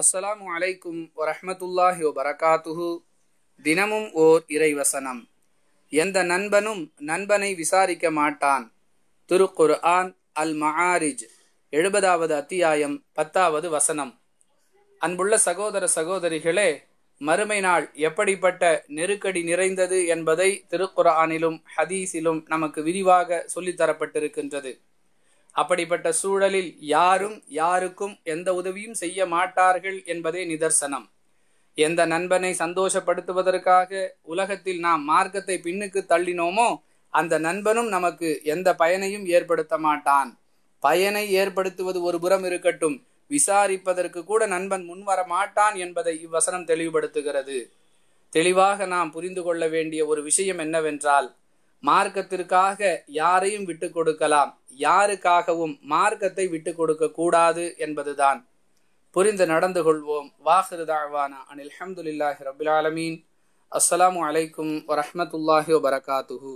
அஸ்ஸலாமு அலைக்கும் வரஹமத்துல்லாஹி வபரகாத்துஹு தினமும் ஓர் இறைவசனம் எந்த நண்பனும் நண்பனை விசாரிக்க மாட்டான் திருக்குர் ஆன் அல் மஹாரிஜ் எழுபதாவது அத்தியாயம் பத்தாவது வசனம் அன்புள்ள சகோதர சகோதரிகளே மறுமை நாள் எப்படிப்பட்ட நெருக்கடி நிறைந்தது என்பதை திருக்குர் ஆனிலும் ஹதீஸிலும் நமக்கு விரிவாக சொல்லித்தரப்பட்டிருக்கின்றது அப்படிப்பட்ட சூழலில் யாரும் யாருக்கும் எந்த உதவியும் செய்ய மாட்டார்கள் என்பதே நிதர்சனம் எந்த நண்பனை சந்தோஷப்படுத்துவதற்காக உலகத்தில் நாம் மார்க்கத்தை பின்னுக்கு தள்ளினோமோ அந்த நண்பனும் நமக்கு எந்த பயனையும் ஏற்படுத்த மாட்டான் பயனை ஏற்படுத்துவது ஒரு புறம் இருக்கட்டும் விசாரிப்பதற்கு கூட நண்பன் முன்வர மாட்டான் என்பதை இவ்வசனம் தெளிவுபடுத்துகிறது தெளிவாக நாம் புரிந்து கொள்ள வேண்டிய ஒரு விஷயம் என்னவென்றால் மார்க்கத்திற்காக யாரையும் விட்டு கொடுக்கலாம் யாருக்காகவும் மார்க்கத்தை விட்டு கொடுக்க கூடாது என்பதுதான் புரிந்து நடந்து கொள்வோம் வாஹிரு அனில் அஹமதுல்லாஹி ரபுல் ஆலமீன் அஸ்லாம் வலைக்கும் வரமத்துல்லாஹி வபரகாத்துஹூ